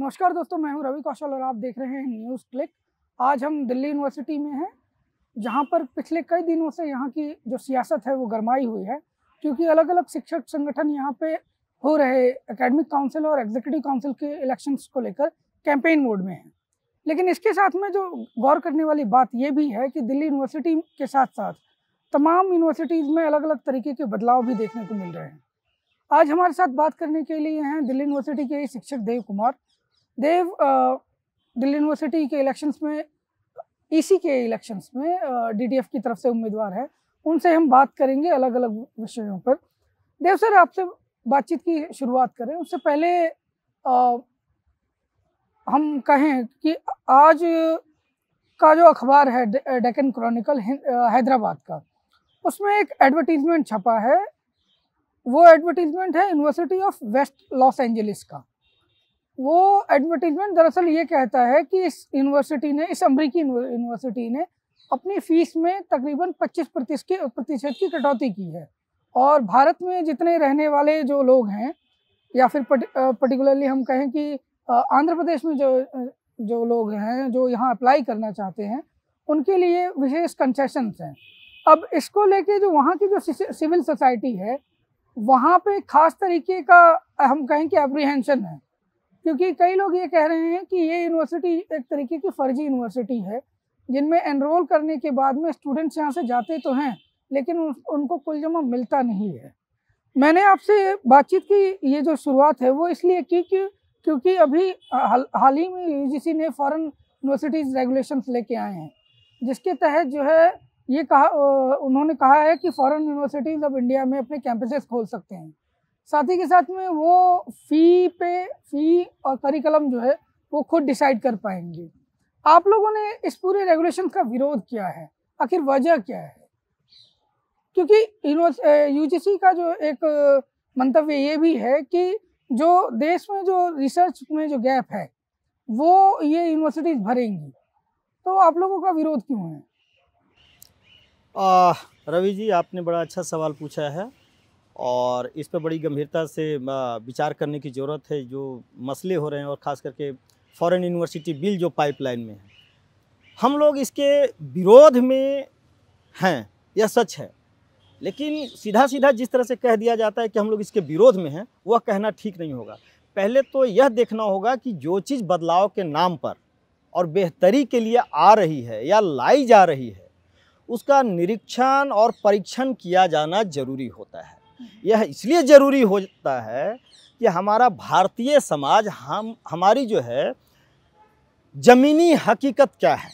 नमस्कार दोस्तों मैं हूं रवि कौशल और आप देख रहे हैं न्यूज़ क्लिक आज हम दिल्ली यूनिवर्सिटी में हैं जहां पर पिछले कई दिनों से यहां की जो सियासत है वो गरमाई हुई है क्योंकि अलग अलग शिक्षक संगठन यहां पे हो रहे एकेडमिक काउंसिल और एग्जीक्यूटिव काउंसिल के इलेक्शंस को लेकर कैंपेन मोड में है लेकिन इसके साथ में जो गौर करने वाली बात ये भी है कि दिल्ली यूनिवर्सिटी के साथ साथ तमाम यूनिवर्सिटीज़ में अलग अलग तरीके के बदलाव भी देखने को मिल रहे हैं आज हमारे साथ बात करने के लिए हैं दिल्ली यूनिवर्सिटी के शिक्षक देव कुमार देव दिल्ली यूनिवर्सिटी के इलेक्शंस में ईसी e के इलेक्शंस में डीडीएफ की तरफ से उम्मीदवार है उनसे हम बात करेंगे अलग अलग विषयों पर देव सर आपसे बातचीत की शुरुआत करें उससे पहले आ, हम कहें कि आज का जो अखबार है डेकन क्रॉनिकल हैदराबाद का उसमें एक एडवर्टीजमेंट छपा है वो एडवर्टीजमेंट है university of West Los Angeles का वो एडवर्टीजमेंट दरअसल ये कहता है कि इस यूनिवर्सिटी ने इस अमरीकी यूनिवर्सिटी ने अपनी फीस में तकरीबन 25 प्रतिशत प्रतिशत की कटौती की है और भारत में जितने रहने वाले जो लोग हैं या फिर पर्टिकुलरली हम कहें कि आंध्र प्रदेश में जो जो लोग हैं जो यहाँ अप्लाई करना चाहते हैं उनके लिए विशेष कंसेशंस हैं अब इसको लेके जो वहाँ की जो सिविल सोसाइटी है वहाँ पे खास तरीके का हम कहें कि एप्रीहेंशन है क्योंकि कई लोग ये कह रहे हैं कि ये यूनिवर्सिटी एक तरीके की फर्जी यूनिवर्सिटी है जिनमें एनरोल करने के बाद में स्टूडेंट्स यहाँ से जाते तो हैं लेकिन उनको कुल जमा मिलता नहीं है मैंने आपसे बातचीत की ये जो शुरुआत है वो इसलिए की कि क्योंकि अभी हाल ही में यू ने फॉरेन यूनिवर्सिटीज़ रेगुलेशंस लेके आए हैं जिसके तहत जो है ये कहा उन्होंने कहा है कि फॉरेन यूनिवर्सिटीज़ अब इंडिया में अपने कैंपसेस खोल सकते हैं साथ ही के साथ में वो फ़ी पे फ़ी और करिकुलम जो है वो खुद डिसाइड कर पाएंगे आप लोगों ने इस पूरे रेगुलेशन का विरोध किया है आखिर वजह क्या है क्योंकि यूजीसी का जो एक मंतव्य ये भी है कि जो देश में जो रिसर्च में जो गैप है वो ये यूनिवर्सिटीज़ भरेंगी तो आप लोगों का विरोध क्यों है रवि जी आपने बड़ा अच्छा सवाल पूछा है और इस पर बड़ी गंभीरता से विचार करने की ज़रूरत है जो मसले हो रहे हैं और ख़ास करके फॉरेन यूनिवर्सिटी बिल जो पाइपलाइन में है हम लोग इसके विरोध में हैं यह सच है लेकिन सीधा सीधा जिस तरह से कह दिया जाता है कि हम लोग इसके विरोध में हैं वह कहना ठीक नहीं होगा पहले तो यह देखना होगा कि जो चीज़ बदलाव के नाम पर और बेहतरी के लिए आ रही है या लाई जा रही है उसका निरीक्षण और परीक्षण किया जाना जरूरी होता है यह इसलिए ज़रूरी होता है कि हमारा भारतीय समाज हम हमारी जो है ज़मीनी हकीकत क्या है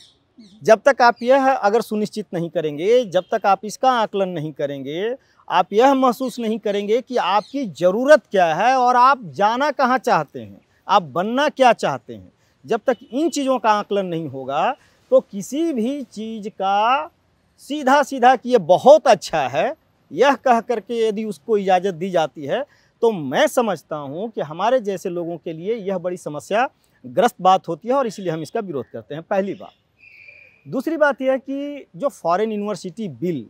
जब तक आप यह अगर सुनिश्चित नहीं करेंगे जब तक आप इसका आकलन नहीं करेंगे आप यह महसूस नहीं करेंगे कि आपकी ज़रूरत क्या है और आप जाना कहाँ चाहते हैं आप बनना क्या चाहते हैं जब तक इन चीज़ों का आकलन नहीं होगा तो किसी भी चीज़ का सीधा सीधा कि ये बहुत अच्छा है यह कह करके यदि उसको इजाज़त दी जाती है तो मैं समझता हूँ कि हमारे जैसे लोगों के लिए यह बड़ी समस्या ग्रस्त बात होती है और इसलिए हम इसका विरोध करते हैं पहली बात दूसरी बात यह कि जो फॉरेन यूनिवर्सिटी बिल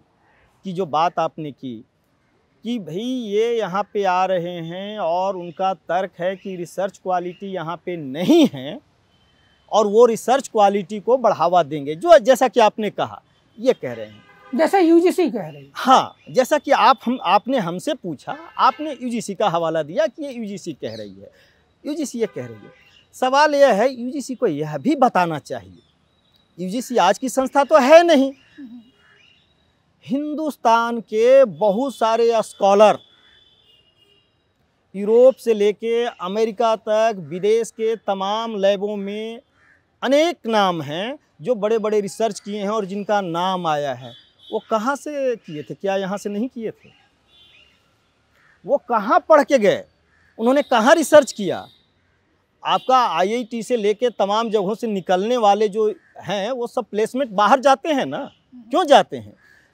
की जो बात आपने की कि भाई ये यहाँ पे आ रहे हैं और उनका तर्क है कि रिसर्च क्वालिटी यहाँ पे नहीं है और वो रिसर्च क्वालिटी को बढ़ावा देंगे जो जैसा कि आपने कहा ये कह रहे हैं जैसा यूजीसी कह रही है हाँ जैसा कि आप हम आपने हमसे पूछा आपने यूजीसी का हवाला दिया कि ये यूजीसी कह रही है यूजीसी ये कह रही है सवाल यह है यूजीसी को यह भी बताना चाहिए यूजीसी आज की संस्था तो है नहीं हिंदुस्तान के बहुत सारे स्कॉलर यूरोप से लेके अमेरिका तक विदेश के तमाम लैबों में अनेक नाम हैं जो बड़े बड़े रिसर्च किए हैं और जिनका नाम आया है वो कहाँ से किए थे क्या यहाँ से नहीं किए थे वो कहाँ पढ़ के गए उन्होंने कहाँ रिसर्च किया आपका आईआईटी से लेके तमाम जगहों से निकलने वाले जो हैं वो सब प्लेसमेंट बाहर जाते हैं ना क्यों जाते हैं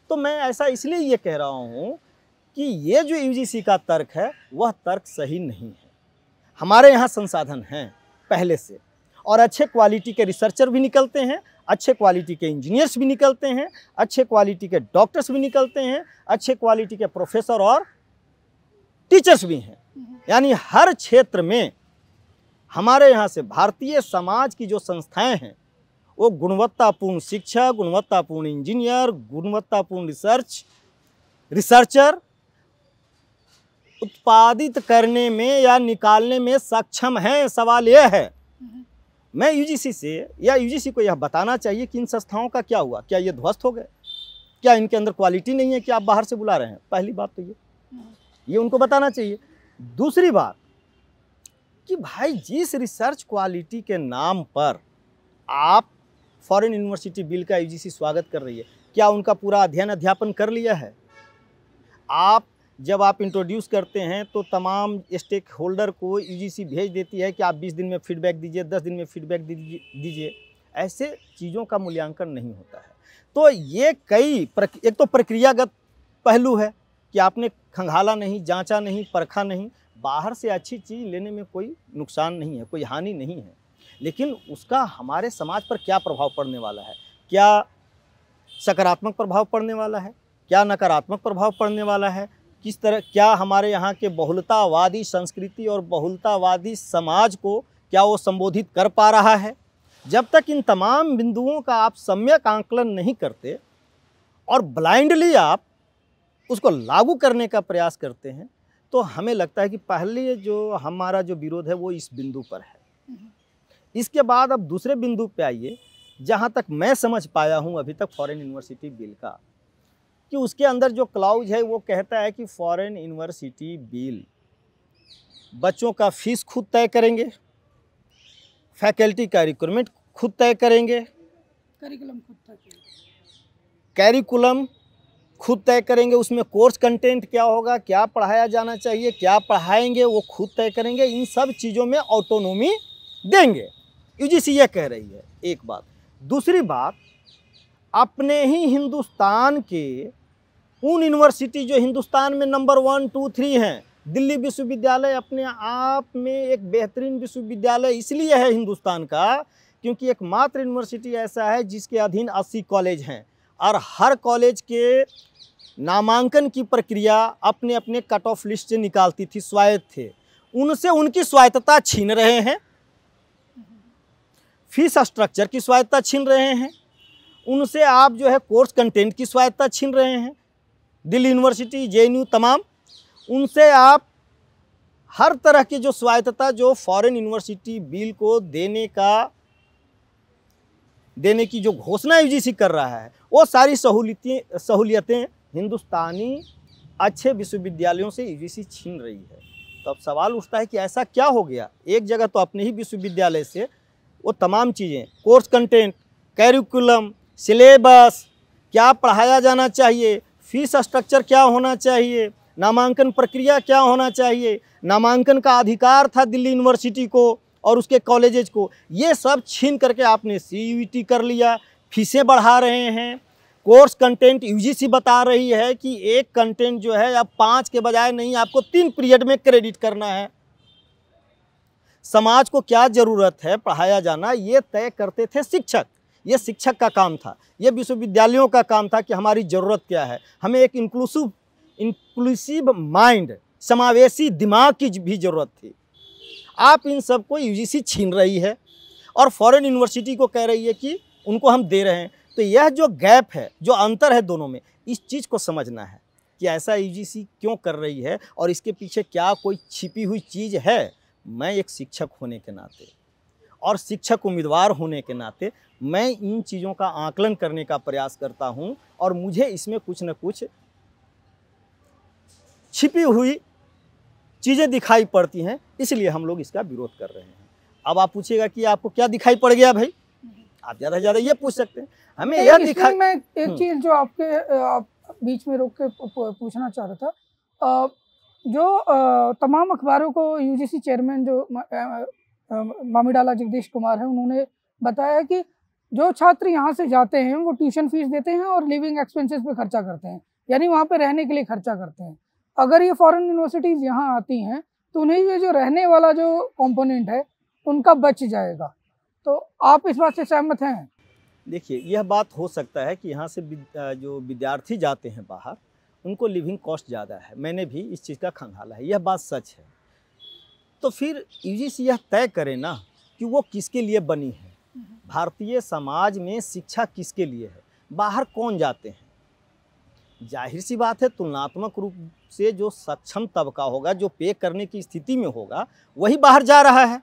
तो मैं ऐसा इसलिए ये कह रहा हूँ कि ये जो यूजीसी का तर्क है वह तर्क सही नहीं है हमारे यहाँ संसाधन हैं पहले से और अच्छे क्वालिटी के रिसर्चर भी निकलते हैं अच्छे क्वालिटी के इंजीनियर्स भी निकलते हैं अच्छे क्वालिटी के डॉक्टर्स भी निकलते हैं अच्छे क्वालिटी के प्रोफेसर और टीचर्स भी हैं यानी हर क्षेत्र में हमारे यहाँ से भारतीय समाज की जो संस्थाएं हैं वो गुणवत्तापूर्ण शिक्षा गुणवत्तापूर्ण इंजीनियर गुणवत्तापूर्ण रिसर्च रिसर्चर उत्पादित करने में या निकालने में सक्षम हैं सवाल यह है मैं यूजीसी से या यूजीसी को यह बताना चाहिए कि इन संस्थाओं का क्या हुआ क्या ये ध्वस्त हो गए क्या इनके अंदर क्वालिटी नहीं है कि आप बाहर से बुला रहे हैं पहली बात तो ये ये उनको बताना चाहिए दूसरी बात कि भाई जिस रिसर्च क्वालिटी के नाम पर आप फॉरेन यूनिवर्सिटी बिल का यूजीसी स्वागत कर रही है क्या उनका पूरा अध्ययन अध्यापन कर लिया है आप जब आप इंट्रोड्यूस करते हैं तो तमाम स्टेक होल्डर को ईजीसी e भेज देती है कि आप 20 दिन में फीडबैक दीजिए 10 दिन में फीडबैक दीजिए ऐसे चीज़ों का मूल्यांकन नहीं होता है तो ये कई एक तो प्रक्रियागत पहलू है कि आपने खंगाला नहीं जांचा नहीं परखा नहीं बाहर से अच्छी चीज़ लेने में कोई नुकसान नहीं है कोई हानि नहीं है लेकिन उसका हमारे समाज पर क्या प्रभाव पड़ने वाला है क्या सकारात्मक प्रभाव पड़ने वाला है क्या नकारात्मक प्रभाव पड़ने वाला है किस तरह क्या हमारे यहाँ के बहुलतावादी संस्कृति और बहुलतावादी समाज को क्या वो संबोधित कर पा रहा है जब तक इन तमाम बिंदुओं का आप सम्यक आंकलन नहीं करते और ब्लाइंडली आप उसको लागू करने का प्रयास करते हैं तो हमें लगता है कि पहले जो हमारा जो विरोध है वो इस बिंदु पर है इसके बाद अब दूसरे बिंदु पे आइए जहाँ तक मैं समझ पाया हूँ अभी तक फॉरेन यूनिवर्सिटी बिल का कि उसके अंदर जो क्लाउज है वो कहता है कि फॉरेन यूनिवर्सिटी बिल बच्चों का फीस खुद तय करेंगे फैकल्टी का रिक्रूटमेंट खुद तय करेंगे करिकुलम खुद तय कैरिकुलम खुद तय करेंगे उसमें कोर्स कंटेंट क्या होगा क्या पढ़ाया जाना चाहिए क्या पढ़ाएंगे वो खुद तय करेंगे इन सब चीज़ों में ऑटोनोमी देंगे यूजीसी ये कह रही है एक बात दूसरी बात अपने ही हिंदुस्तान के उन यूनिवर्सिटी जो हिंदुस्तान में नंबर वन टू थ्री हैं दिल्ली विश्वविद्यालय अपने आप में एक बेहतरीन विश्वविद्यालय इसलिए है हिंदुस्तान का क्योंकि एकमात्र यूनिवर्सिटी ऐसा है जिसके अधीन अस्सी कॉलेज हैं और हर कॉलेज के नामांकन की प्रक्रिया अपने अपने कट ऑफ लिस्ट से निकालती थी स्वायत्त थे उनसे उनकी स्वायत्तता छीन रहे हैं फीस स्ट्रक्चर की स्वायत्तता छीन रहे हैं उनसे आप जो है कोर्स कंटेंट की स्वायत्तता छीन रहे हैं दिल्ली यूनिवर्सिटी जे तमाम उनसे आप हर तरह की जो स्वायत्तता जो फॉरेन यूनिवर्सिटी बिल को देने का देने की जो घोषणा यूजीसी कर रहा है वो सारी सहूलियतें सहूलियतें हिंदुस्तानी अच्छे विश्वविद्यालयों से यूजीसी छीन रही है तो अब सवाल उठता है कि ऐसा क्या हो गया एक जगह तो अपने ही विश्वविद्यालय से वो तमाम चीज़ें कोर्स कंटेंट कैरिकुलम सिलेबस क्या पढ़ाया जाना चाहिए फीस स्ट्रक्चर क्या होना चाहिए नामांकन प्रक्रिया क्या होना चाहिए नामांकन का अधिकार था दिल्ली यूनिवर्सिटी को और उसके कॉलेजेज को ये सब छीन करके आपने सी e कर लिया फीसें बढ़ा रहे हैं कोर्स कंटेंट यूजीसी बता रही है कि एक कंटेंट जो है अब पाँच के बजाय नहीं आपको तीन पीरियड में क्रेडिट करना है समाज को क्या ज़रूरत है पढ़ाया जाना ये तय करते थे शिक्षक ये शिक्षक का काम था ये विश्वविद्यालयों का काम था कि हमारी ज़रूरत क्या है हमें एक इंक्लूसिव इंक्लूसिव माइंड समावेशी दिमाग की भी ज़रूरत थी आप इन सबको सी छीन रही है और फॉरेन यूनिवर्सिटी को कह रही है कि उनको हम दे रहे हैं तो यह जो गैप है जो अंतर है दोनों में इस चीज़ को समझना है कि ऐसा सी क्यों कर रही है और इसके पीछे क्या कोई छिपी हुई चीज़ है मैं एक शिक्षक होने के नाते और शिक्षक उम्मीदवार होने के नाते मैं इन चीज़ों का आकलन करने का प्रयास करता हूँ और मुझे इसमें कुछ न कुछ छिपी हुई चीज़ें दिखाई पड़ती हैं इसलिए हम लोग इसका विरोध कर रहे हैं अब आप पूछिएगा कि आपको क्या दिखाई पड़ गया भाई आप ज़्यादा से ज़्यादा ये पूछ सकते हैं हमें यह दिखाई मैं एक हम्म। चीज़ जो आपके आप बीच में रोक के पूछना चाह रहा था जो तमाम अखबारों को यूजीसी चेयरमैन जो मामीडाला जगदीश कुमार हैं उन्होंने बताया कि जो छात्र यहाँ से जाते हैं वो ट्यूशन फीस देते हैं और लिविंग एक्सपेंसेस पे खर्चा करते हैं यानी वहाँ पे रहने के लिए खर्चा करते हैं अगर ये फॉरेन यूनिवर्सिटीज़ यहाँ आती हैं तो उन्हें ये जो रहने वाला जो कॉम्पोनेंट है उनका बच जाएगा तो आप इस बात से सहमत हैं देखिए यह बात हो सकता है कि यहाँ से जो विद्यार्थी जाते हैं बाहर उनको लिविंग कॉस्ट ज़्यादा है मैंने भी इस चीज़ का खंगाला है यह बात सच है तो फिर यूजीसी यह तय करे ना कि वो किसके लिए बनी है भारतीय समाज में शिक्षा किसके लिए है बाहर कौन जाते हैं जाहिर सी बात है तुलनात्मक रूप से जो सक्षम तबका होगा जो पे करने की स्थिति में होगा वही बाहर जा रहा है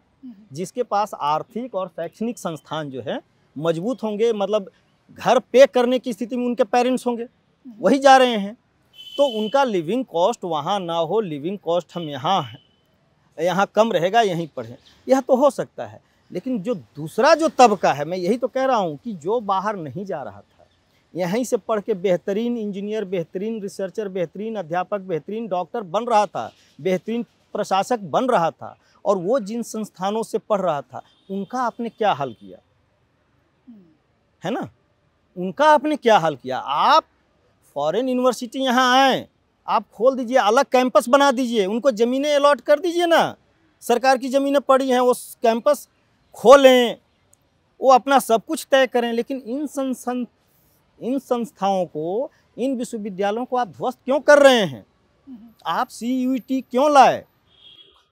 जिसके पास आर्थिक और शैक्षणिक संस्थान जो है मजबूत होंगे मतलब घर पे करने की स्थिति में उनके पेरेंट्स होंगे वही जा रहे हैं तो उनका लिविंग कॉस्ट वहाँ ना हो लिविंग कॉस्ट हम यहाँ यहाँ कम रहेगा यहीं पढ़ें यह तो हो सकता है लेकिन जो दूसरा जो तबका है मैं यही तो कह रहा हूँ कि जो बाहर नहीं जा रहा था यहीं से पढ़ के बेहतरीन इंजीनियर बेहतरीन रिसर्चर बेहतरीन अध्यापक बेहतरीन डॉक्टर बन रहा था बेहतरीन प्रशासक बन रहा था और वो जिन संस्थानों से पढ़ रहा था उनका आपने क्या हल किया हम्म। है ना उनका आपने क्या हल किया आप फॉरेन यूनिवर्सिटी यहाँ आएँ आप खोल दीजिए अलग कैंपस बना दीजिए उनको ज़मीनें अलॉट कर दीजिए ना सरकार की ज़मीनें पड़ी हैं वो कैंपस खोलें वो अपना सब कुछ तय करें लेकिन इन संसन इन संस्थाओं को इन विश्वविद्यालयों को आप ध्वस्त क्यों कर रहे हैं आप सी क्यों लाए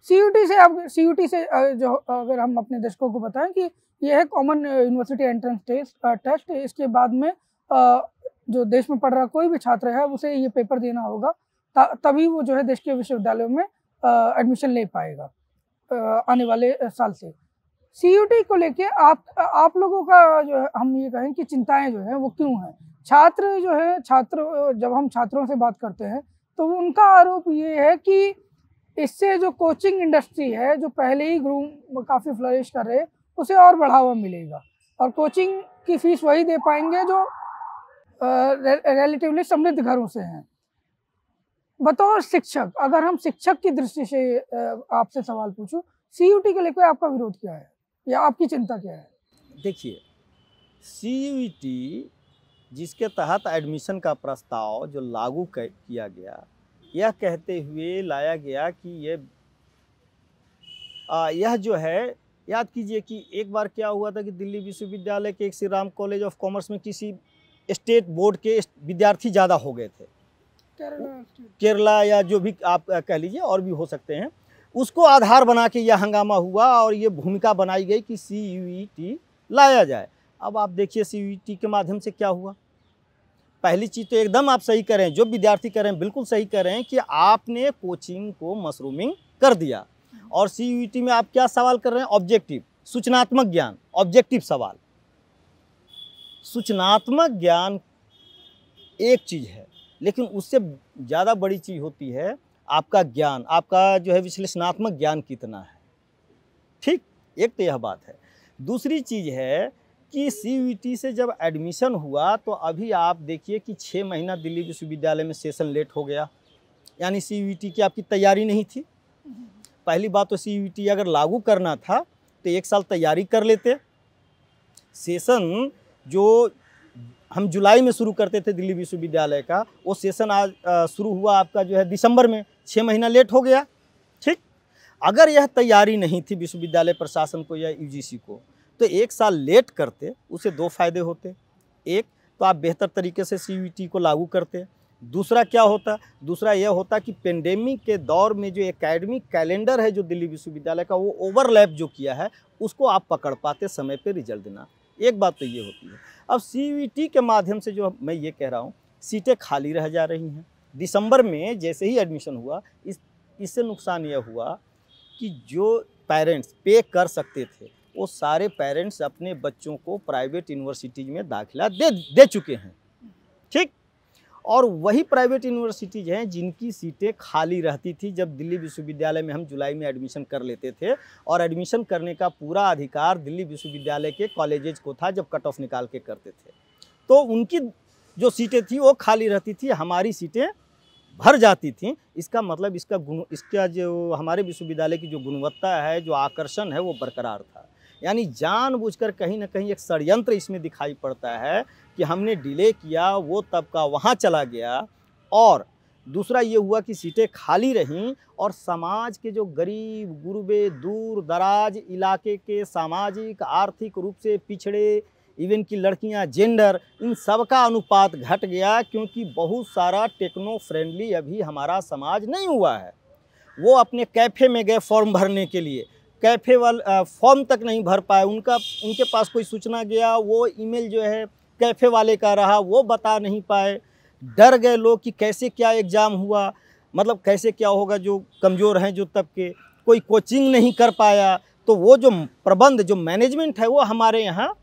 सी से अब सी से जो अगर हम अपने दर्शकों को बताएं कि यह है common university entrance test test इसके बाद में जो देश में पढ़ रहा कोई भी छात्र है उसे ये पेपर देना होगा तभी वो जो है देश के विश्वविद्यालयों में एडमिशन ले पाएगा आने वाले साल से सी को लेके आप आप लोगों का जो है हम ये कहें कि चिंताएं जो है वो क्यों हैं छात्र जो है छात्र जब हम छात्रों से बात करते हैं तो उनका आरोप ये है कि इससे जो कोचिंग इंडस्ट्री है जो पहले ही ग्रूम काफ़ी फ्लरिश कर रहे उसे और बढ़ावा मिलेगा और कोचिंग की फीस वही दे पाएंगे जो रिलेटिवली समृद्ध घरों से हैं बतौर शिक्षक अगर हम शिक्षक की दृष्टि से आपसे सवाल पूछूं सीयूटी के लेकर आपका विरोध क्या है या आपकी चिंता क्या है देखिए सीयूटी जिसके तहत एडमिशन का प्रस्ताव जो लागू किया गया यह कहते हुए लाया गया कि ये आ, यह जो है याद कीजिए कि एक बार क्या हुआ था कि दिल्ली विश्वविद्यालय के एक Shri Ram college of commerce में किसी स्टेट बोर्ड के विद्यार्थी ज़्यादा हो गए थे केरला या जो भी आप कह लीजिए और भी हो सकते हैं उसको आधार बना के यह हंगामा हुआ और ये भूमिका बनाई गई कि सी यू टी लाया जाए अब आप देखिए सी यू टी के माध्यम से क्या हुआ पहली चीज़ तो एकदम आप सही करें जो विद्यार्थी कर रहे हैं बिल्कुल सही कर रहे हैं कि आपने कोचिंग को मशरूमिंग कर दिया और सी यू टी में आप क्या सवाल कर रहे हैं ऑब्जेक्टिव सूचनात्मक ज्ञान ऑब्जेक्टिव सवाल सूचनात्मक ज्ञान एक चीज़ है लेकिन उससे ज़्यादा बड़ी चीज़ होती है आपका ज्ञान आपका जो है विश्लेषणात्मक ज्ञान कितना है ठीक एक तो यह बात है दूसरी चीज़ है कि सी e से जब एडमिशन हुआ तो अभी आप देखिए कि छः महीना दिल्ली विश्वविद्यालय में सेशन लेट हो गया यानी सी e की आपकी तैयारी नहीं थी पहली बात तो सी e अगर लागू करना था तो एक साल तैयारी कर लेते सेशन जो हम जुलाई में शुरू करते थे दिल्ली विश्वविद्यालय का वो सेशन आज शुरू हुआ आपका जो है दिसंबर में छः महीना लेट हो गया ठीक अगर यह तैयारी नहीं थी विश्वविद्यालय प्रशासन को या यू को तो एक साल लेट करते उसे दो फायदे होते एक तो आप बेहतर तरीके से सी को लागू करते दूसरा क्या होता दूसरा यह होता कि पेंडेमिक के दौर में जो एकेडमिक कैलेंडर है जो दिल्ली विश्वविद्यालय का वो ओवरलैप जो किया है उसको आप पकड़ पाते समय पे रिजल्ट देना एक बात तो ये होती है अब सी के माध्यम से जो मैं ये कह रहा हूँ सीटें खाली रह जा रही हैं दिसंबर में जैसे ही एडमिशन हुआ इस इससे नुकसान यह हुआ कि जो पेरेंट्स पे कर सकते थे वो सारे पेरेंट्स अपने बच्चों को प्राइवेट यूनिवर्सिटीज में दाखिला दे दे चुके हैं ठीक और वही प्राइवेट यूनिवर्सिटीज़ हैं जिनकी सीटें खाली रहती थी जब दिल्ली विश्वविद्यालय में हम जुलाई में एडमिशन कर लेते थे और एडमिशन करने का पूरा अधिकार दिल्ली विश्वविद्यालय के कॉलेजेज को था जब कट ऑफ निकाल के करते थे तो उनकी जो सीटें थी वो खाली रहती थी हमारी सीटें भर जाती थी इसका मतलब इसका गुण इसका जो हमारे विश्वविद्यालय की जो गुणवत्ता है जो आकर्षण है वो बरकरार था यानी जानबूझकर कहीं ना कहीं एक षडयंत्र इसमें दिखाई पड़ता है कि हमने डिले किया वो तबका वहाँ चला गया और दूसरा ये हुआ कि सीटें खाली रहीं और समाज के जो गरीब गुरबे दूर दराज इलाके के सामाजिक आर्थिक रूप से पिछड़े इवन की लड़कियां जेंडर इन सब का अनुपात घट गया क्योंकि बहुत सारा टेक्नो फ्रेंडली अभी हमारा समाज नहीं हुआ है वो अपने कैफ़े में गए फॉर्म भरने के लिए कैफ़े वाल फॉर्म तक नहीं भर पाए उनका उनके पास कोई सूचना गया वो ईमेल जो है कैफ़े वाले का रहा वो बता नहीं पाए डर गए लोग कि कैसे क्या एग्ज़ाम हुआ मतलब कैसे क्या होगा जो कमज़ोर हैं जो तबके कोई कोचिंग नहीं कर पाया तो वो जो प्रबंध जो मैनेजमेंट है वो हमारे यहाँ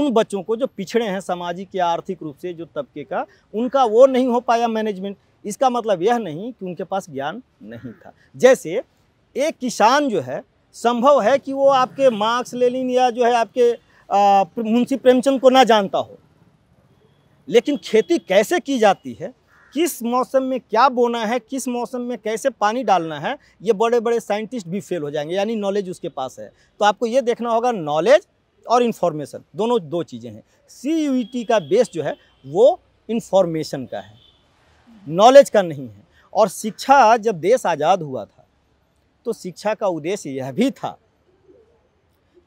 उन बच्चों को जो पिछड़े हैं सामाजिक या आर्थिक रूप से जो तबके का उनका वो नहीं हो पाया मैनेजमेंट इसका मतलब यह नहीं कि उनके पास ज्ञान नहीं था जैसे एक किसान जो है संभव है कि वो आपके मार्क्स ले लें या जो है आपके मुंशी प्रेमचंद को ना जानता हो लेकिन खेती कैसे की जाती है किस मौसम में क्या बोना है किस मौसम में कैसे पानी डालना है ये बड़े बड़े साइंटिस्ट भी फेल हो जाएंगे यानी नॉलेज उसके पास है तो आपको ये देखना होगा नॉलेज और इन्फॉर्मेशन दोनों दो चीज़ें हैं सी e का बेस जो है वो इन्फॉर्मेशन का है नॉलेज का नहीं है और शिक्षा जब देश आज़ाद हुआ था तो शिक्षा का उद्देश्य यह भी था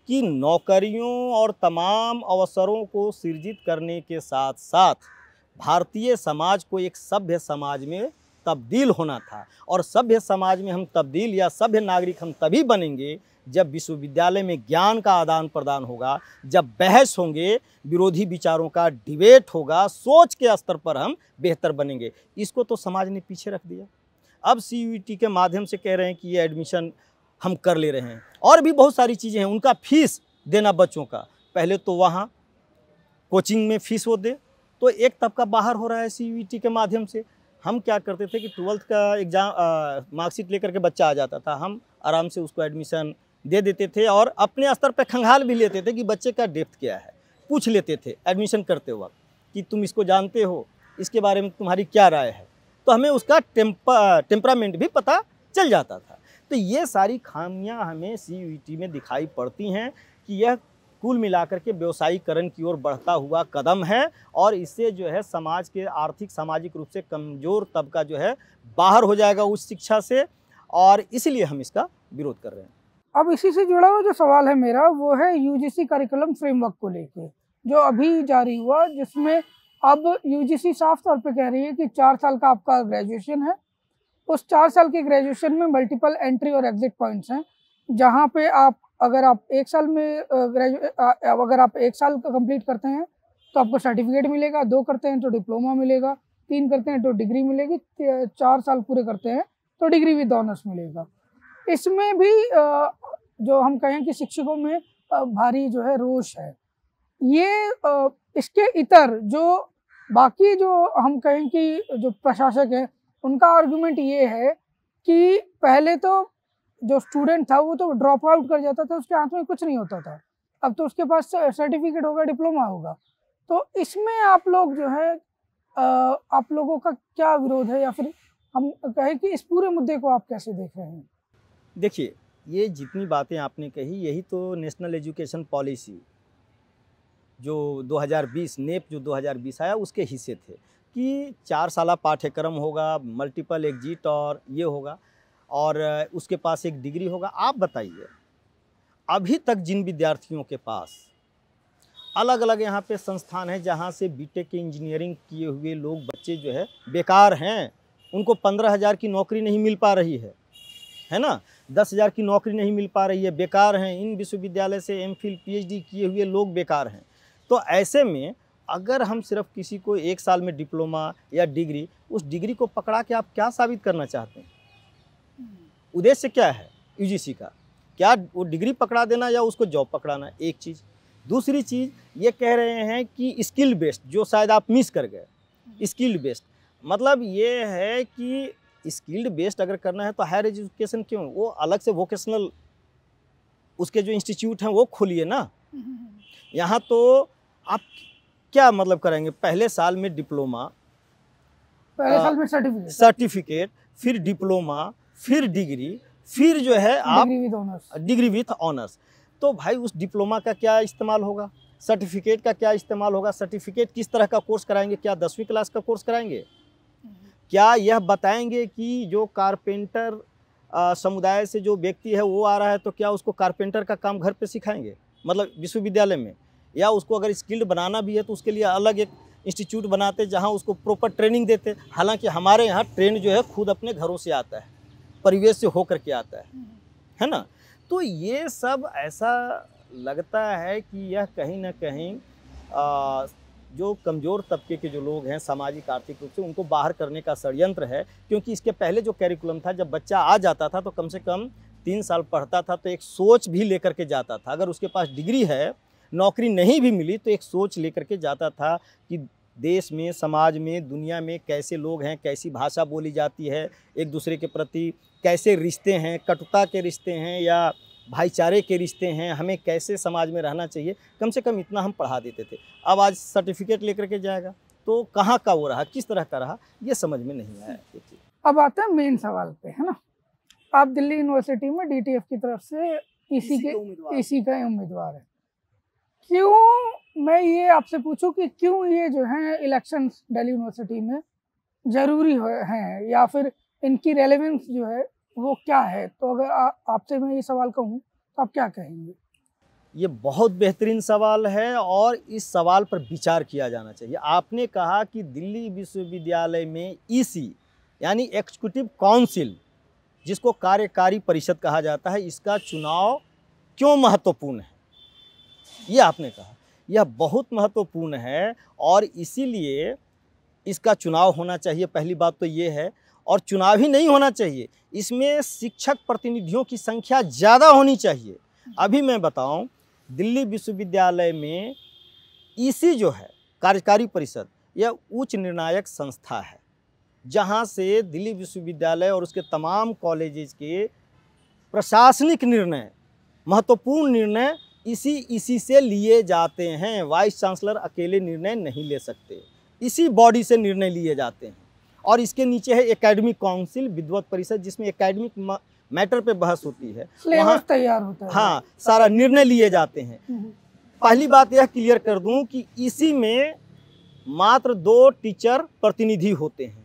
कि नौकरियों और तमाम अवसरों को सृजित करने के साथ साथ भारतीय समाज को एक सभ्य समाज में तब्दील होना था और सभ्य समाज में हम तब्दील या सभ्य नागरिक हम तभी बनेंगे जब विश्वविद्यालय में ज्ञान का आदान प्रदान होगा जब बहस होंगे विरोधी विचारों का डिबेट होगा सोच के स्तर पर हम बेहतर बनेंगे इसको तो समाज ने पीछे रख दिया अब सी e के माध्यम से कह रहे हैं कि ये एडमिशन हम कर ले रहे हैं और भी बहुत सारी चीज़ें हैं उनका फीस देना बच्चों का पहले तो वहाँ कोचिंग में फ़ीस वो दे तो एक तबका बाहर हो रहा है सी e के माध्यम से हम क्या करते थे कि ट्वेल्थ का एग्ज़ाम मार्कशीट लेकर के बच्चा आ जाता था हम आराम से उसको एडमिशन दे देते थे और अपने स्तर पर खंगाल भी लेते थे कि बच्चे का डेप्थ क्या है पूछ लेते थे एडमिशन करते वक्त कि तुम इसको जानते हो इसके बारे में तुम्हारी क्या राय है तो हमें उसका टेम्पा टेम्परामेंट भी पता चल जाता था तो ये सारी खामियां हमें सी e में दिखाई पड़ती हैं कि यह कुल मिलाकर के व्यवसायीकरण की ओर बढ़ता हुआ कदम है और इससे जो है समाज के आर्थिक सामाजिक रूप से कमज़ोर तबका जो है बाहर हो जाएगा उस शिक्षा से और इसीलिए हम इसका विरोध कर रहे हैं अब इसी से जुड़ा हुआ जो सवाल है मेरा वो है यूजीसी करिकुलम फ्रेमवर्क को लेकर जो अभी जारी हुआ जिसमें अब यूजीसी साफ तौर पे कह रही है कि चार साल का आपका ग्रेजुएशन है उस चार साल की ग्रेजुएशन में मल्टीपल एंट्री और एग्जिट पॉइंट्स हैं जहाँ पे आप अगर आप एक साल में ग्रेजुए अगर आप एक साल का कंप्लीट करते हैं तो आपको सर्टिफिकेट मिलेगा दो करते हैं तो डिप्लोमा मिलेगा तीन करते हैं तो डिग्री मिलेगी चार साल पूरे करते हैं तो डिग्री विद ऑनर्स मिलेगा इसमें भी जो हम कहें कि शिक्षकों में भारी जो है रोष है ये इसके इतर जो बाकी जो हम कहें कि जो प्रशासक हैं उनका आर्गूमेंट ये है कि पहले तो जो स्टूडेंट था वो तो ड्रॉप आउट कर जाता था उसके हाथ में कुछ नहीं होता था अब तो उसके पास सर्टिफिकेट होगा डिप्लोमा होगा तो इसमें आप लोग जो है आप लोगों का क्या विरोध है या फिर हम कहें कि इस पूरे मुद्दे को आप कैसे देख रहे हैं देखिए ये जितनी बातें आपने कही यही तो नेशनल एजुकेशन पॉलिसी जो 2020 नेप जो 2020 आया उसके हिस्से थे कि चार साल पाठ्यक्रम होगा मल्टीपल एग्जिट और ये होगा और उसके पास एक डिग्री होगा आप बताइए अभी तक जिन विद्यार्थियों के पास अलग अलग यहाँ पे संस्थान है जहाँ से बीटेक के इंजीनियरिंग किए हुए लोग बच्चे जो है बेकार हैं उनको पंद्रह हज़ार की नौकरी नहीं मिल पा रही है है ना दस हज़ार की नौकरी नहीं मिल पा रही है बेकार हैं इन विश्वविद्यालय से एम फिल पी किए हुए लोग बेकार हैं तो ऐसे में अगर हम सिर्फ किसी को एक साल में डिप्लोमा या डिग्री उस डिग्री को पकड़ा के आप क्या साबित करना चाहते हैं उद्देश्य क्या है यू का क्या वो डिग्री पकड़ा देना या उसको जॉब पकड़ाना एक चीज़ दूसरी चीज़ ये कह रहे हैं कि स्किल बेस्ड जो शायद आप मिस कर गए स्किल्ड बेस्ड मतलब ये है कि स्किल्ड बेस्ड अगर करना है तो हायर एजुकेशन क्यों वो अलग से वोकेशनल उसके जो इंस्टीट्यूट हैं वो खोलिए ना हम्म, हम्म, हम्म। यहाँ तो आप क्या मतलब करेंगे पहले साल में डिप्लोमा पहले साल में सर्टिफिकेट सर्टिफिकेट फिर डिप्लोमा फिर डिग्री फिर जो है आप डिग्री विथ ऑनर्स तो भाई उस डिप्लोमा का क्या इस्तेमाल होगा सर्टिफिकेट का क्या इस्तेमाल होगा सर्टिफिकेट किस तरह का कोर्स कराएंगे क्या दसवीं क्लास का कोर्स कराएंगे क्या यह बताएंगे कि जो कारपेंटर समुदाय से जो व्यक्ति है वो आ रहा है तो क्या उसको कारपेंटर का काम घर पे सिखाएंगे मतलब विश्वविद्यालय में या उसको अगर स्किल्ड बनाना भी है तो उसके लिए अलग एक इंस्टीट्यूट बनाते जहाँ उसको प्रॉपर ट्रेनिंग देते हालांकि हमारे यहाँ ट्रेन जो है खुद अपने घरों से आता है परिवेश से होकर के आता है है ना तो ये सब ऐसा लगता है कि यह कहीं ना कहीं आ, जो कमज़ोर तबके के जो लोग हैं सामाजिक आर्थिक रूप से उनको बाहर करने का षडयंत्र है क्योंकि इसके पहले जो कैरिकुलम था जब बच्चा आ जाता था तो कम से कम तीन साल पढ़ता था तो एक सोच भी लेकर के जाता था अगर उसके पास डिग्री है नौकरी नहीं भी मिली तो एक सोच लेकर के जाता था कि देश में समाज में दुनिया में कैसे लोग हैं कैसी भाषा बोली जाती है एक दूसरे के प्रति कैसे रिश्ते हैं कटुता के रिश्ते हैं या भाईचारे के रिश्ते हैं हमें कैसे समाज में रहना चाहिए कम से कम इतना हम पढ़ा देते थे अब आज सर्टिफिकेट लेकर के जाएगा तो कहाँ का वो रहा किस तरह का रहा ये समझ में नहीं आया अब आते हैं मेन सवाल पे है ना आप दिल्ली यूनिवर्सिटी में डीटीएफ की तरफ से इसी e e के इसी e का उम्मीदवार है क्यों मैं ये आपसे पूछूं कि क्यों ये जो है इलेक्शन दिल्ली यूनिवर्सिटी में ज़रूरी हैं या फिर इनकी रेलेवेंस जो है वो क्या है तो अगर आपसे मैं ये सवाल कहूँ तो आप क्या कहेंगे ये बहुत बेहतरीन सवाल है और इस सवाल पर विचार किया जाना चाहिए आपने कहा कि दिल्ली विश्वविद्यालय में ईसी e यानी एग्जीक्यूटिव काउंसिल जिसको कार्यकारी परिषद कहा जाता है इसका चुनाव क्यों महत्वपूर्ण है ये आपने कहा यह बहुत महत्वपूर्ण है और इसीलिए इसका चुनाव होना चाहिए पहली बात तो ये है और चुनाव ही नहीं होना चाहिए इसमें शिक्षक प्रतिनिधियों की संख्या ज़्यादा होनी चाहिए अभी मैं बताऊं दिल्ली विश्वविद्यालय में ईसी जो है कार्यकारी परिषद यह उच्च निर्णायक संस्था है जहां से दिल्ली विश्वविद्यालय और उसके तमाम कॉलेजेस के प्रशासनिक निर्णय महत्वपूर्ण निर्णय इसी इसी से लिए जाते हैं वाइस चांसलर अकेले निर्णय नहीं ले सकते इसी बॉडी से निर्णय लिए जाते हैं और इसके नीचे है एकेडमिक काउंसिल विद्वत परिषद जिसमें एकेडमिक मैटर पे बहस होती है वहाँ तैयार होता है हाँ सारा निर्णय लिए जाते हैं हम्म। पहली बात यह क्लियर कर दूँ कि इसी में मात्र दो टीचर प्रतिनिधि होते हैं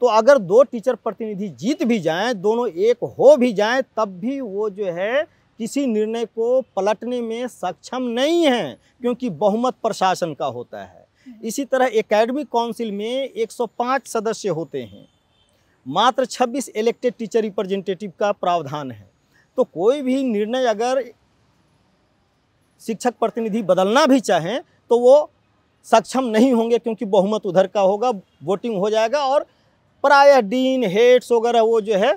तो अगर दो टीचर प्रतिनिधि जीत भी जाएं दोनों एक हो भी जाएं तब भी वो जो है किसी निर्णय को पलटने में सक्षम नहीं है क्योंकि बहुमत प्रशासन का होता है इसी तरह एकेडमिक काउंसिल में 105 सदस्य होते हैं मात्र 26 इलेक्टेड टीचर रिप्रेजेंटेटिव का प्रावधान है तो कोई भी निर्णय अगर शिक्षक प्रतिनिधि बदलना भी चाहें तो वो सक्षम नहीं होंगे क्योंकि बहुमत उधर का होगा वोटिंग हो जाएगा और प्रायः डीन हेड्स वगैरह वो जो है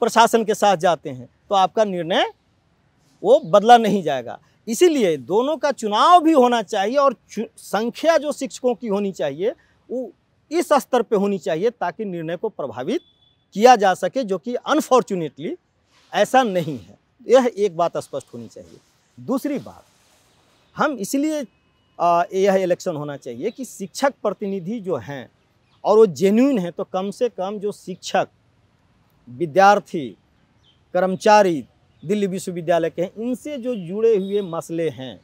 प्रशासन के साथ जाते हैं तो आपका निर्णय वो बदला नहीं जाएगा इसीलिए दोनों का चुनाव भी होना चाहिए और संख्या जो शिक्षकों की होनी चाहिए वो इस स्तर पे होनी चाहिए ताकि निर्णय को प्रभावित किया जा सके जो कि अनफॉर्चुनेटली ऐसा नहीं है यह एक बात स्पष्ट होनी चाहिए दूसरी बात हम इसलिए यह इलेक्शन होना चाहिए कि शिक्षक प्रतिनिधि जो हैं और वो जेन्यून हैं तो कम से कम जो शिक्षक विद्यार्थी कर्मचारी दिल्ली विश्वविद्यालय के हैं इनसे जो जुड़े हुए मसले हैं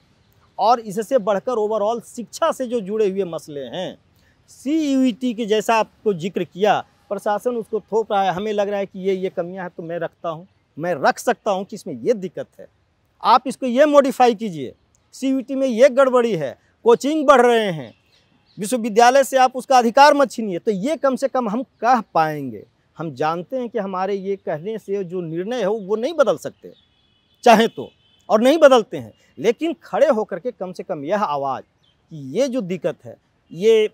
और इससे बढ़कर ओवरऑल शिक्षा से जो जुड़े हुए मसले हैं सी e के जैसा आपको जिक्र किया प्रशासन उसको थोप रहा है हमें लग रहा है कि ये ये कमियां हैं तो मैं रखता हूँ मैं रख सकता हूँ कि इसमें ये दिक्कत है आप इसको ये मॉडिफाई कीजिए सी e में ये गड़बड़ी है कोचिंग बढ़ रहे हैं विश्वविद्यालय से आप उसका अधिकार मत छीनिए तो ये कम से कम हम कह पाएंगे हम जानते हैं कि हमारे ये कहने से जो निर्णय है वो नहीं बदल सकते चाहे तो और नहीं बदलते हैं लेकिन खड़े होकर के कम से कम यह आवाज़ कि ये जो दिक्कत है ये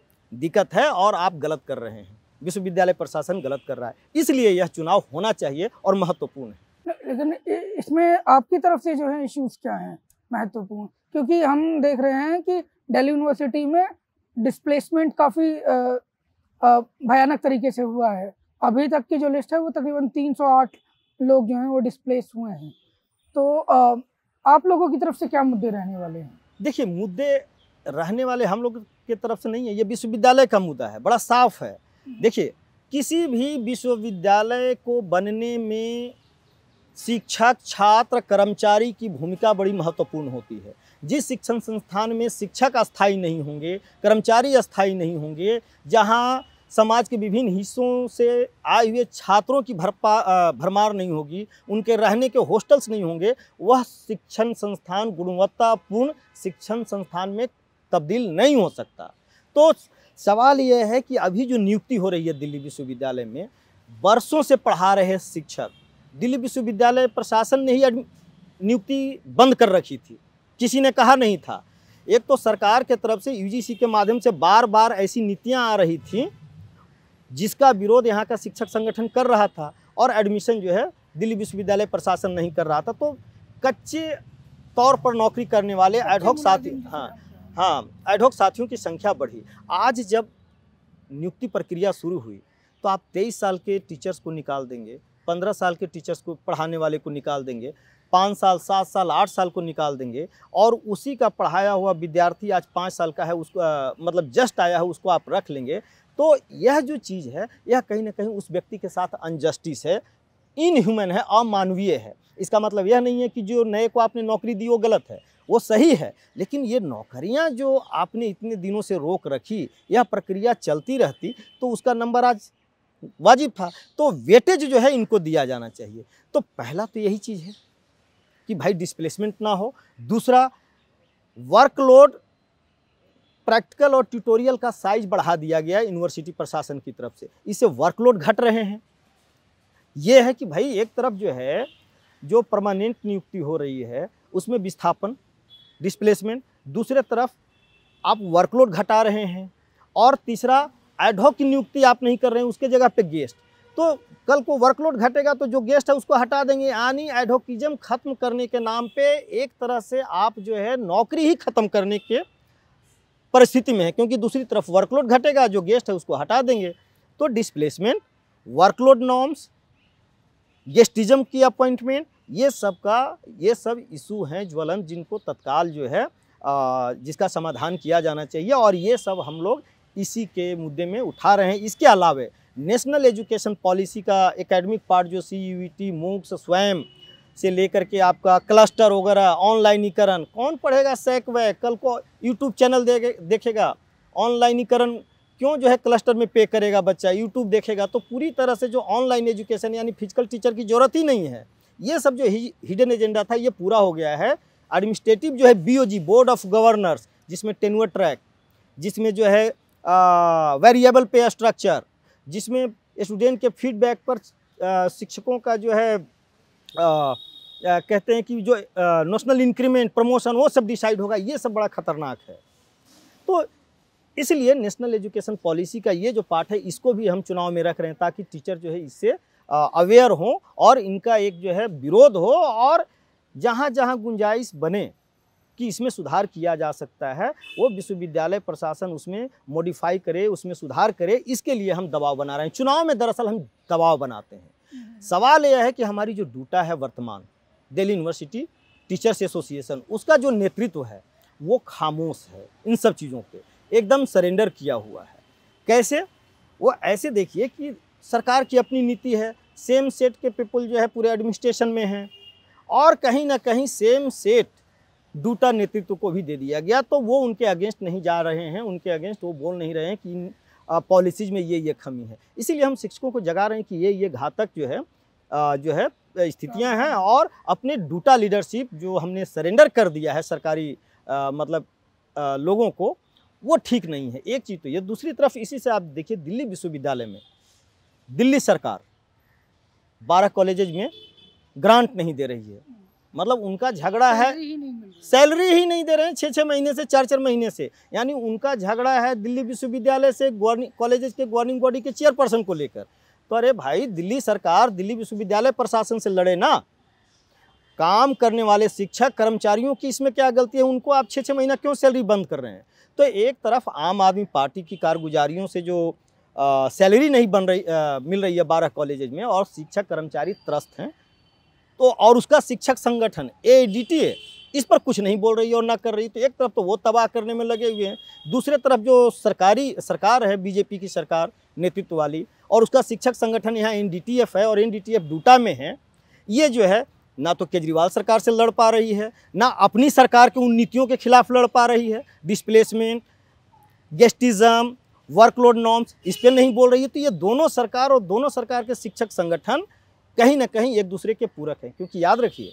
दिक्कत है और आप गलत कर रहे हैं विश्वविद्यालय प्रशासन गलत कर रहा है इसलिए यह चुनाव होना चाहिए और महत्वपूर्ण है लेकिन इसमें आपकी तरफ से जो है इश्यूज क्या हैं महत्वपूर्ण क्योंकि हम देख रहे हैं कि दिल्ली यूनिवर्सिटी में डिस्प्लेसमेंट काफ़ी भयानक तरीके से हुआ है अभी तक की जो लिस्ट है वो तकरीबन 308 लोग जो हैं वो डिस्प्लेस हुए हैं तो आ, आप लोगों की तरफ से क्या मुद्दे रहने वाले हैं देखिए मुद्दे रहने वाले हम लोग की तरफ से नहीं है ये विश्वविद्यालय का मुद्दा है बड़ा साफ है हम्म। देखिए किसी भी विश्वविद्यालय को बनने में शिक्षक छात्र कर्मचारी की भूमिका बड़ी महत्वपूर्ण होती है जिस शिक्षण संस्थान में शिक्षक अस्थाई नहीं होंगे कर्मचारी अस्थाई नहीं होंगे जहाँ समाज के विभिन्न हिस्सों से आए हुए छात्रों की भरपा भरमार नहीं होगी उनके रहने के हॉस्टल्स नहीं होंगे वह शिक्षण संस्थान गुणवत्तापूर्ण शिक्षण संस्थान में तब्दील नहीं हो सकता तो सवाल यह है कि अभी जो नियुक्ति हो रही है दिल्ली विश्वविद्यालय में वर्षों से पढ़ा रहे शिक्षक दिल्ली विश्वविद्यालय प्रशासन ने ही नियुक्ति बंद कर रखी थी किसी ने कहा नहीं था एक तो सरकार के तरफ से यूजीसी के माध्यम से बार बार ऐसी नीतियाँ आ रही थी जिसका विरोध यहाँ का शिक्षक संगठन कर रहा था और एडमिशन जो है दिल्ली विश्वविद्यालय प्रशासन नहीं कर रहा था तो कच्चे तौर पर नौकरी करने वाले एडहॉक साथी हाँ हाँ एडहॉक साथियों की संख्या बढ़ी आज जब नियुक्ति प्रक्रिया शुरू हुई तो आप तेईस साल के टीचर्स को निकाल देंगे पंद्रह साल के टीचर्स को पढ़ाने वाले को निकाल देंगे पाँच साल सात साल आठ साल को निकाल देंगे और उसी का पढ़ाया हुआ विद्यार्थी आज पाँच साल का है उसको आ, मतलब जस्ट आया है उसको आप रख लेंगे तो यह जो चीज़ है यह कहीं ना कहीं उस व्यक्ति के साथ अनजस्टिस है इनह्यूमन है अमानवीय है इसका मतलब यह नहीं है कि जो नए को आपने नौकरी दी वो गलत है वो सही है लेकिन ये नौकरियां जो आपने इतने दिनों से रोक रखी यह प्रक्रिया चलती रहती तो उसका नंबर आज वाजिब था तो वेटेज जो है इनको दिया जाना चाहिए तो पहला तो यही चीज़ है कि भाई डिस्प्लेसमेंट ना हो दूसरा वर्कलोड प्रैक्टिकल और ट्यूटोरियल का साइज बढ़ा दिया गया है यूनिवर्सिटी प्रशासन की तरफ से इससे वर्कलोड घट रहे हैं ये है कि भाई एक तरफ जो है जो परमानेंट नियुक्ति हो रही है उसमें विस्थापन डिस्प्लेसमेंट दूसरे तरफ आप वर्कलोड घटा रहे हैं और तीसरा एडहॉक की नियुक्ति आप नहीं कर रहे हैं उसके जगह पे गेस्ट तो कल को वर्कलोड घटेगा तो जो गेस्ट है उसको हटा देंगे यानी एडहोकिज्म खत्म करने के नाम पे एक तरह से आप जो है नौकरी ही खत्म करने के परिस्थिति में है क्योंकि दूसरी तरफ वर्कलोड घटेगा जो गेस्ट है उसको हटा देंगे तो डिस्प्लेसमेंट वर्कलोड नॉर्म्स गेस्टिज्म की अपॉइंटमेंट ये सब का ये सब इशू हैं ज्वलन जिनको तत्काल जो है जिसका समाधान किया जाना चाहिए और ये सब हम लोग इसी के मुद्दे में उठा रहे हैं इसके अलावा नेशनल एजुकेशन पॉलिसी का एकेडमिक पार्ट जो सी यू टी मूक्स स्वयं से लेकर के आपका क्लस्टर वगैरह ऑनलाइनीकरण कौन पढ़ेगा सैक वैक कल को यूट्यूब चैनल दे, देखेगा ऑनलाइनीकरण क्यों जो है क्लस्टर में पे करेगा बच्चा यूट्यूब देखेगा तो पूरी तरह से जो ऑनलाइन एजुकेशन यानी फिजिकल टीचर की ज़रूरत ही नहीं है ये सब जो हिडन एजेंडा था ये पूरा हो गया है एडमिनिस्ट्रेटिव जो है बीओजी बोर्ड ऑफ गवर्नर्स जिसमें टेनुअर ट्रैक जिसमें जो है वेरिएबल पे स्ट्रक्चर जिसमें स्टूडेंट के फीडबैक पर आ, शिक्षकों का जो है आ, कहते हैं कि जो नेशनल इंक्रीमेंट प्रमोशन वो सब डिसाइड होगा ये सब बड़ा खतरनाक है तो इसलिए नेशनल एजुकेशन पॉलिसी का ये जो पार्ट है इसको भी हम चुनाव में रख रहे हैं ताकि टीचर जो है इससे अवेयर हों और इनका एक जो है विरोध हो और जहाँ जहाँ गुंजाइश बने कि इसमें सुधार किया जा सकता है वो विश्वविद्यालय प्रशासन उसमें मॉडिफाई करे उसमें सुधार करे इसके लिए हम दबाव बना रहे हैं चुनाव में दरअसल हम दबाव बनाते हैं हम्म। सवाल यह है कि हमारी जो डूटा है वर्तमान दिल्ली यूनिवर्सिटी टीचर्स एसोसिएशन उसका जो नेतृत्व है वो खामोश है इन सब चीज़ों पे एकदम सरेंडर किया हुआ है कैसे वो ऐसे देखिए कि सरकार की अपनी नीति है सेम सेट के पीपल जो है पूरे एडमिनिस्ट्रेशन में हैं और कहीं ना कहीं सेम सेट डूटा नेतृत्व को भी दे दिया गया तो वो उनके अगेंस्ट नहीं जा रहे हैं उनके अगेंस्ट वो बोल नहीं रहे हैं कि पॉलिसीज में ये ये खमी है इसीलिए हम शिक्षकों को जगा रहे हैं कि ये ये घातक जो है जो है स्थितियां हैं और अपने डूटा लीडरशिप जो हमने सरेंडर कर दिया है सरकारी आ, मतलब आ, लोगों को वो ठीक नहीं है एक चीज़ तो ये दूसरी तरफ इसी से आप देखिए दिल्ली विश्वविद्यालय में दिल्ली सरकार बारह कॉलेजेज में ग्रांट नहीं दे रही है मतलब उनका झगड़ा है सैलरी ही नहीं दे रहे हैं छः छः महीने से चार चार महीने से यानी उनका झगड़ा है दिल्ली विश्वविद्यालय से गवर्निंग कॉलेजेस के गवर्निंग बॉडी के चेयरपर्सन को लेकर तो अरे भाई दिल्ली सरकार दिल्ली विश्वविद्यालय प्रशासन से लड़े ना काम करने वाले शिक्षक कर्मचारियों की इसमें क्या गलती है उनको आप छः छः महीना क्यों सैलरी बंद कर रहे हैं तो एक तरफ आम आदमी पार्टी की कारगुजारियों से जो सैलरी नहीं बन रही आ, मिल रही है बारह कॉलेजेज में और शिक्षक कर्मचारी त्रस्त हैं तो और उसका शिक्षक संगठन ए इस पर कुछ नहीं बोल रही है और ना कर रही तो एक तरफ तो वो तबाह करने में लगे हुए हैं दूसरे तरफ जो सरकारी सरकार है बीजेपी की सरकार नेतृत्व वाली और उसका शिक्षक संगठन यहाँ एन है और एन डूटा में है ये जो है ना तो केजरीवाल सरकार से लड़ पा रही है ना अपनी सरकार की उन नीतियों के खिलाफ लड़ पा रही है डिस्प्लेसमेंट गेस्टिज्म वर्कलोड नॉर्म्स इस पर नहीं बोल रही है तो ये दोनों सरकार और दोनों सरकार के शिक्षक संगठन कहीं ना कहीं एक दूसरे के पूरक हैं क्योंकि याद रखिए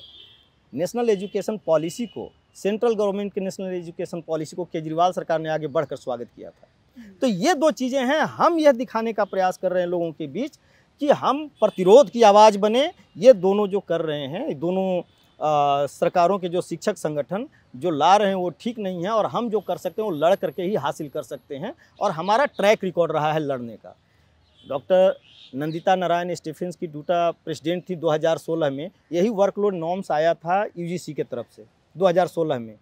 नेशनल एजुकेशन पॉलिसी को सेंट्रल गवर्नमेंट के नेशनल एजुकेशन पॉलिसी को केजरीवाल सरकार ने आगे बढ़कर स्वागत किया था तो ये दो चीज़ें हैं हम यह दिखाने का प्रयास कर रहे हैं लोगों के बीच कि हम प्रतिरोध की आवाज़ बने ये दोनों जो कर रहे हैं दोनों आ, सरकारों के जो शिक्षक संगठन जो ला रहे हैं वो ठीक नहीं है और हम जो कर सकते हैं वो लड़ करके ही हासिल कर सकते हैं और हमारा ट्रैक रिकॉर्ड रहा है लड़ने का डॉक्टर नंदिता नारायण स्टीफेंस की डूटा प्रेसिडेंट थी 2016 में यही वर्कलोड नॉर्म्स आया था यूजीसी के तरफ से 2016 में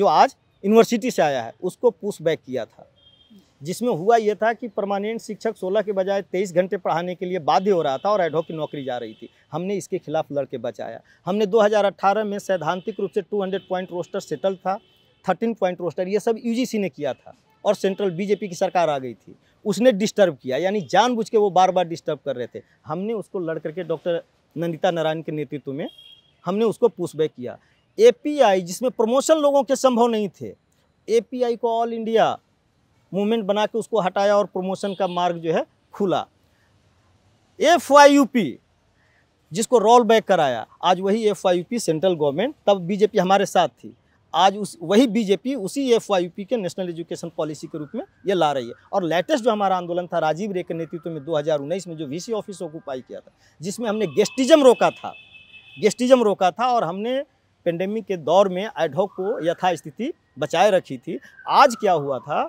जो आज यूनिवर्सिटी से आया है उसको पुश बैक किया था जिसमें हुआ यह था कि परमानेंट शिक्षक 16 के बजाय 23 घंटे पढ़ाने के लिए बाध्य हो रहा था और एडहॉक की नौकरी जा रही थी हमने इसके खिलाफ लड़के बचाया हमने 2018 में सैद्धांतिक रूप से 200 पॉइंट रोस्टर सेटल था 13 पॉइंट रोस्टर ये सब यूजीसी ने किया था और सेंट्रल बीजेपी की सरकार आ गई थी उसने डिस्टर्ब किया यानी जानबूझ के वो बार बार डिस्टर्ब कर रहे थे हमने उसको लड़ करके डॉक्टर नंदिता नारायण के नेतृत्व में हमने उसको पुशबैक किया ए जिसमें प्रमोशन लोगों के संभव नहीं थे ए को ऑल इंडिया मूवमेंट बना के उसको हटाया और प्रमोशन का मार्ग जो है खुला एफ जिसको रोल बैक कराया आज वही एफ सेंट्रल गवर्नमेंट तब बीजेपी हमारे साथ थी आज उस वही बीजेपी उसी एफ वाई पी के नेशनल एजुकेशन पॉलिसी के रूप में ये ला रही है और लेटेस्ट जो हमारा आंदोलन था राजीव रे के नेतृत्व में 2019 में जो वीसी ऑफिस ऑक्यूपाई किया था जिसमें हमने गेस्टिज्म रोका था गेस्टिज्म रोका था और हमने पेंडेमिक के दौर में एडहॉक को यथास्थिति बचाए रखी थी आज क्या हुआ था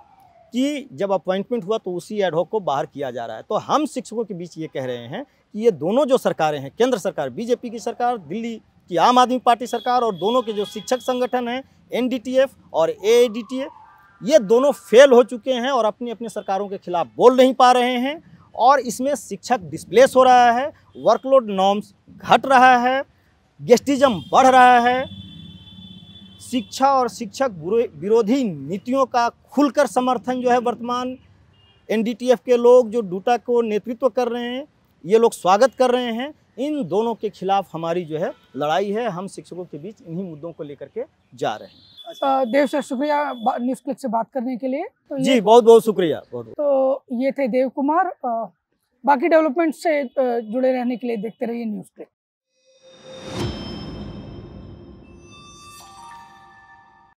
कि जब अपॉइंटमेंट हुआ तो उसी एडहॉक को बाहर किया जा रहा है तो हम शिक्षकों के बीच ये कह रहे हैं कि ये दोनों जो सरकारें हैं केंद्र सरकार बीजेपी की सरकार दिल्ली कि आम आदमी पार्टी सरकार और दोनों के जो शिक्षक संगठन हैं एनडीटीएफ और ए ये दोनों फेल हो चुके हैं और अपनी अपनी सरकारों के खिलाफ बोल नहीं पा रहे हैं और इसमें शिक्षक डिस्प्लेस हो रहा है वर्कलोड नॉर्म्स घट रहा है गेस्टिज्म बढ़ रहा है शिक्षा और शिक्षक विरोधी नीतियों का खुलकर समर्थन जो है वर्तमान एनडीटीएफ के लोग जो डूटा को नेतृत्व कर रहे हैं ये लोग स्वागत कर रहे हैं इन दोनों के खिलाफ हमारी जो है लड़ाई है हम शिक्षकों के बीच इन्हीं मुद्दों को लेकर के जा रहे हैं अच्छा, देव सर शुक्रिया न्यूज क्लिक से बात करने के लिए तो जी बहुत बहुत शुक्रिया बहुत तो ये थे देव कुमार बाकी डेवलपमेंट से जुड़े रहने के लिए देखते रहिए न्यूज क्लिक